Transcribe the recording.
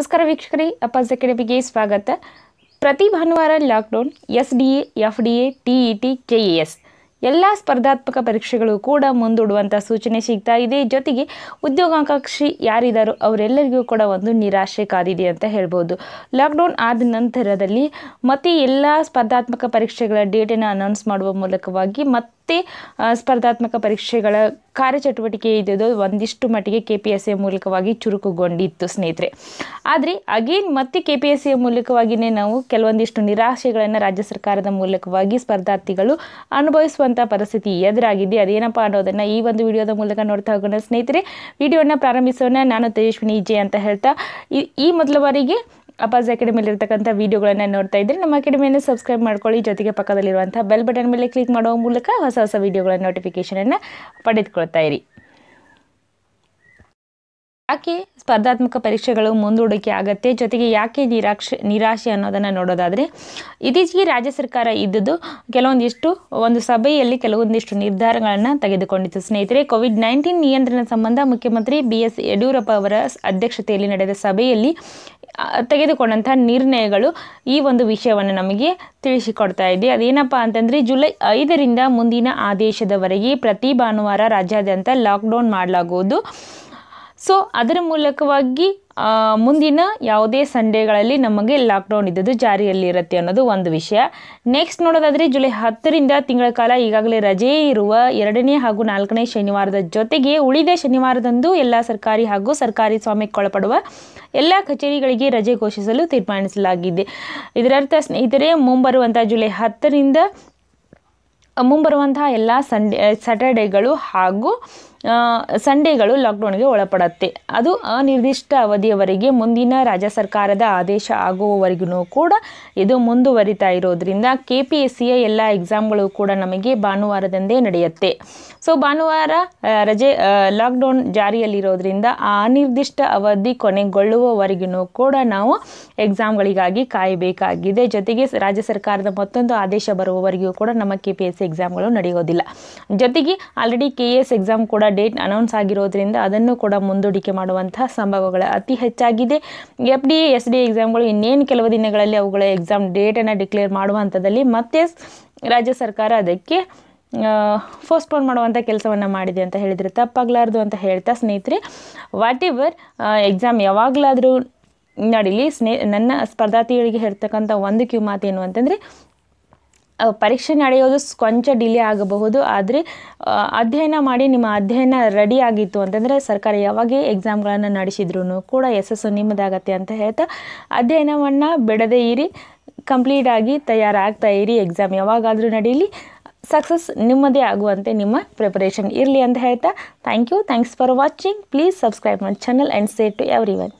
ನಮಸ್ಕಾರ ವೀಕ್ಷಕರಿ ಅಪ್ಪಾಜ್ ಅಕಾಡೆಮಿಗೆ ಸ್ವಾಗತ ಪ್ರತಿ ಭಾನುವಾರ lockdown S D A F D A T E T K E S ಎಲ್ಲ ಸ್ಪರ್ಧಾತ್ಮಕ ಪರೀಕ್ಷೆಗಳು ಕೂಡ ಮುಂದೂಡುವಂಥ ಸೂಚನೆ ಸಿಗ್ತಾ ಇದೆ ಜೊತೆಗೆ ಉದ್ಯೋಗಾಕಾಂಕ್ಷಿ ಯಾರಿದ್ದಾರೋ ಅವರೆಲ್ಲರಿಗೂ ಕೂಡ ಒಂದು ನಿರಾಶೆ ಕಾದಿದೆ ಅಂತ ಹೇಳ್ಬೋದು ಲಾಕ್ಡೌನ್ ಆದ ನಂತರದಲ್ಲಿ ಮತ್ತೆ ಎಲ್ಲ ಸ್ಪರ್ಧಾತ್ಮಕ ಪರೀಕ್ಷೆಗಳ ಡೇಟನ್ನು ಅನೌನ್ಸ್ ಮಾಡುವ ಮೂಲಕವಾಗಿ ಮತ್ತೆ ಮತ್ತು ಸ್ಪರ್ಧಾತ್ಮಕ ಪರೀಕ್ಷೆಗಳ ಕಾರ್ಯಚಟುವಟಿಕೆ ಇದ್ದು ಒಂದಿಷ್ಟು ಮಟ್ಟಿಗೆ ಕೆ ಪಿ ಎಸ್ ಎ ಮೂಲಕವಾಗಿ ಚುರುಕುಗೊಂಡಿತ್ತು ಸ್ನೇಹಿತರೆ ಆದರೆ ಅಗೇನ್ ಮತ್ತೆ ಕೆ ಪಿ ಎಸ್ ಮೂಲಕವಾಗಿಯೇ ನಾವು ಕೆಲವೊಂದಿಷ್ಟು ನಿರಾಶೆಗಳನ್ನು ರಾಜ್ಯ ಸರ್ಕಾರದ ಮೂಲಕವಾಗಿ ಸ್ಪರ್ಧಾರ್ಥಿಗಳು ಅನುಭವಿಸುವಂಥ ಪರಿಸ್ಥಿತಿ ಎದುರಾಗಿದೆ ಅದೇನಪ್ಪ ಅನ್ನೋದನ್ನು ಈ ಒಂದು ವಿಡಿಯೋದ ಮೂಲಕ ನೋಡ್ತಾ ಹೋಗೋಣ ಸ್ನೇಹಿತರೆ ವಿಡಿಯೋನ ಪ್ರಾರಂಭಿಸೋಣ ನಾನು ತೇಜಸ್ವಿನಿ ಜೆ ಅಂತ ಹೇಳ್ತಾ ಈ ಮೊದಲ ಬಾರಿಗೆ ಅಕಾಡೆಮಿಯಲ್ಲಿ ಇರತಕ್ಕಂಥ ವೀಡಿಯೋಗಳನ್ನು ನೋಡ್ತಾ ಇದ್ದರೆ ನಮ್ಮ ಅಕಾಡೆಮಿಯನ್ನು ಸಬ್ಸ್ಕ್ರೈಬ್ ಮಾಡ್ಕೊಳ್ಳಿ ಜೊತೆಗೆ ಪಕ್ಕದಲ್ಲಿರುವಂಥ ಬೆಲ್ ಬಟನ್ ಮೇಲೆ ಕ್ಲಿಕ್ ಮಾಡುವ ಮೂಲಕ ಹೊಸ ಹೊಸ ವೀಡಿಯೋಗಳ ನೋಟಿಫಿಕೇಷನನ್ನು ಪಡೆದುಕೊಳ್ತಾ ಇರಿ ಯಾಕೆ ಸ್ಪರ್ಧಾತ್ಮಕ ಪರೀಕ್ಷೆಗಳು ಮುಂದೂಡಿಕೆ ಆಗುತ್ತೆ ಜೊತೆಗೆ ಯಾಕೆ ನಿರಾಕ್ಷ ನಿರಾಶೆ ಅನ್ನೋದನ್ನು ನೋಡೋದಾದರೆ ಇತ್ತೀಚೆಗೆ ರಾಜ್ಯ ಸರ್ಕಾರ ಇದ್ದದ್ದು ಕೆಲವೊಂದಿಷ್ಟು ಒಂದು ಸಭೆಯಲ್ಲಿ ಕೆಲವೊಂದಿಷ್ಟು ನಿರ್ಧಾರಗಳನ್ನು ತೆಗೆದುಕೊಂಡಿತ್ತು ಸ್ನೇಹಿತರೆ ಕೋವಿಡ್ ನೈನ್ಟೀನ್ ನಿಯಂತ್ರಣ ಸಂಬಂಧ ಮುಖ್ಯಮಂತ್ರಿ ಬಿ ಎಸ್ ಯಡಿಯೂರಪ್ಪ ಅವರ ಅಧ್ಯಕ್ಷತೆಯಲ್ಲಿ ನಡೆದ ಸಭೆಯಲ್ಲಿ ತೆಗೆದುಕೊಂಡಂತಹ ನಿರ್ಣಯಗಳು ಈ ಒಂದು ವಿಷಯವನ್ನು ನಮಗೆ ತಿಳಿಸಿಕೊಡ್ತಾ ಇದೆ ಅದೇನಪ್ಪ ಅಂತಂದರೆ ಜುಲೈ ಐದರಿಂದ ಮುಂದಿನ ಆದೇಶದವರೆಗೆ ಪ್ರತಿ ಭಾನುವಾರ ರಾಜ್ಯಾದ್ಯಂತ ಲಾಕ್ಡೌನ್ ಮಾಡಲಾಗುವುದು ಸೊ ಅದರ ಮೂಲಕವಾಗಿ ಮುಂದಿನ ಯಾವುದೇ ಸಂಡೇಗಳಲ್ಲಿ ನಮಗೆ ಲಾಕ್ಡೌನ್ ಇದ್ದದ್ದು ಜಾರಿಯಲ್ಲಿರುತ್ತೆ ಅನ್ನೋದು ಒಂದು ವಿಷಯ ನೆಕ್ಸ್ಟ್ ನೋಡೋದಾದರೆ ಜುಲೈ ಹತ್ತರಿಂದ ತಿಂಗಳ ಕಾಲ ಈಗಾಗಲೇ ರಜೆ ಇರುವ ಎರಡನೇ ಹಾಗೂ ನಾಲ್ಕನೇ ಶನಿವಾರದ ಜೊತೆಗೆ ಉಳಿದ ಶನಿವಾರದಂದು ಎಲ್ಲ ಸರ್ಕಾರಿ ಹಾಗೂ ಸರ್ಕಾರಿ ಸ್ವಾಮ್ಯಕ್ಕೆ ಒಳಪಡುವ ಎಲ್ಲ ಕಚೇರಿಗಳಿಗೆ ರಜೆ ಘೋಷಿಸಲು ತೀರ್ಮಾನಿಸಲಾಗಿದೆ ಇದರರ್ಥ ಸ್ನೇಹಿತರೆ ಮುಂಬರುವಂಥ ಜುಲೈ ಹತ್ತರಿಂದ ಮುಂಬರುವಂತಹ ಎಲ್ಲ ಸಂಡೇ ಸ್ಯಾಟರ್ಡೇಗಳು ಹಾಗೂ ಸಂಡೇಗಳು ಲಾಕ್ಡೌನ್ಗೆ ಒಳಪಡುತ್ತೆ ಅದು ಅನಿರ್ದಿಷ್ಟ ಅವಧಿಯವರೆಗೆ ಮುಂದಿನ ರಾಜ್ಯ ಸರ್ಕಾರದ ಆದೇಶ ಆಗುವವರೆಗೂ ಕೂಡ ಇದು ಮುಂದುವರಿತಾ ಇರೋದ್ರಿಂದ ಕೆ ಪಿ ಎಸ್ ಸಿಯ ಎಲ್ಲ ಎಕ್ಸಾಮ್ಗಳು ಕೂಡ ನಮಗೆ ಭಾನುವಾರದಂದೇ ನಡೆಯುತ್ತೆ ಸೊ ಭಾನುವಾರ ರಜೆ ಲಾಕ್ಡೌನ್ ಜಾರಿಯಲ್ಲಿರೋದ್ರಿಂದ ಆ ಅನಿರ್ದಿಷ್ಟ ಅವಧಿ ಕೊನೆಗೊಳ್ಳುವವರೆಗೂ ಕೂಡ ನಾವು ಎಕ್ಸಾಮ್ಗಳಿಗಾಗಿ ಕಾಯಬೇಕಾಗಿದೆ ಜೊತೆಗೆ ರಾಜ್ಯ ಸರ್ಕಾರದ ಮತ್ತೊಂದು ಆದೇಶ ಬರುವವರೆಗೂ ಕೂಡ ನಮ್ಮ ಕೆ ಪಿ ಎಸ್ ಸಿ ಎಕ್ಸಾಮ್ಗಳು ನಡೆಯೋದಿಲ್ಲ ಜೊತೆಗೆ ಆಲ್ರೆಡಿ ಕೆ ಎಸ್ ಎಕ್ಸಾಮ್ ಕೂಡ ಡೇಟ್ ಅನೌನ್ಸ್ ಆಗಿರೋದ್ರಿಂದ ಅದನ್ನು ಕೂಡ ಮುಂದೂಡಿಕೆ ಮಾಡುವಂತಹ ಸಂಭವಗಳು ಅತಿ ಹೆಚ್ಚಾಗಿದೆ ಎಫ್ ಡಿ ಎಸ್ ಡಿ ಎಕ್ಸಾಮ್ಗಳು ಇನ್ನೇನು ಕೆಲವು ದಿನಗಳಲ್ಲಿ ಅವುಗಳ ಎಕ್ಸಾಮ್ ಡೇಟನ್ನು ಡಿಕ್ಲೇರ್ ಮಾಡುವಂಥದಲ್ಲಿ ಮತ್ತೆ ರಾಜ್ಯ ಸರ್ಕಾರ ಅದಕ್ಕೆ ಪೋಸ್ಟ್ಪೋನ್ ಮಾಡುವಂಥ ಕೆಲಸವನ್ನು ಮಾಡಿದೆ ಅಂತ ಹೇಳಿದರೆ ತಪ್ಪಾಗಲಾರ್ದು ಅಂತ ಹೇಳ್ತಾ ಸ್ನೇಹಿತರೆ ವಾಟ್ ಎವರ್ ಎಕ್ಸಾಮ್ ಯಾವಾಗಲಾದರೂ ನಡೀಲಿ ಸ್ನೇ ನನ್ನ ಸ್ಪರ್ಧಾರ್ಥಿಗಳಿಗೆ ಹೇಳ್ತಕ್ಕಂಥ ಒಂದು ಕ್ಯೂ ಮಾತೇನು ಅಂತಂದರೆ ಪರೀಕ್ಷೆ ನಡೆಯೋದು ಕೊಂಚ ಡಿಲೇ ಆಗಬಹುದು ಆದರೆ ಅಧ್ಯಯನ ಮಾಡಿ ನಿಮ್ಮ ಅಧ್ಯಯನ ರೆಡಿ ಆಗಿತ್ತು ಅಂತಂದರೆ ಸರ್ಕಾರ ಯಾವಾಗೇ ಎಕ್ಸಾಮ್ಗಳನ್ನು ನಡೆಸಿದ್ರು ಕೂಡ ಯಶಸ್ಸು ನಿಮ್ಮದಾಗತ್ತೆ ಅಂತ ಹೇಳ್ತಾ ಅಧ್ಯಯನವನ್ನು ಬಿಡದೆ ಇರಿ ಕಂಪ್ಲೀಟಾಗಿ ತಯಾರಾಗ್ತಾ ಇರಿ ಎಕ್ಸಾಮ್ ಯಾವಾಗಾದರೂ ನಡೀಲಿ ಸಕ್ಸಸ್ ನಿಮ್ಮದೇ ಆಗುವಂತೆ ನಿಮ್ಮ ಪ್ರಿಪರೇಷನ್ ಇರಲಿ ಅಂತ ಹೇಳ್ತಾ thank you thanks for watching please subscribe my channel and say to every one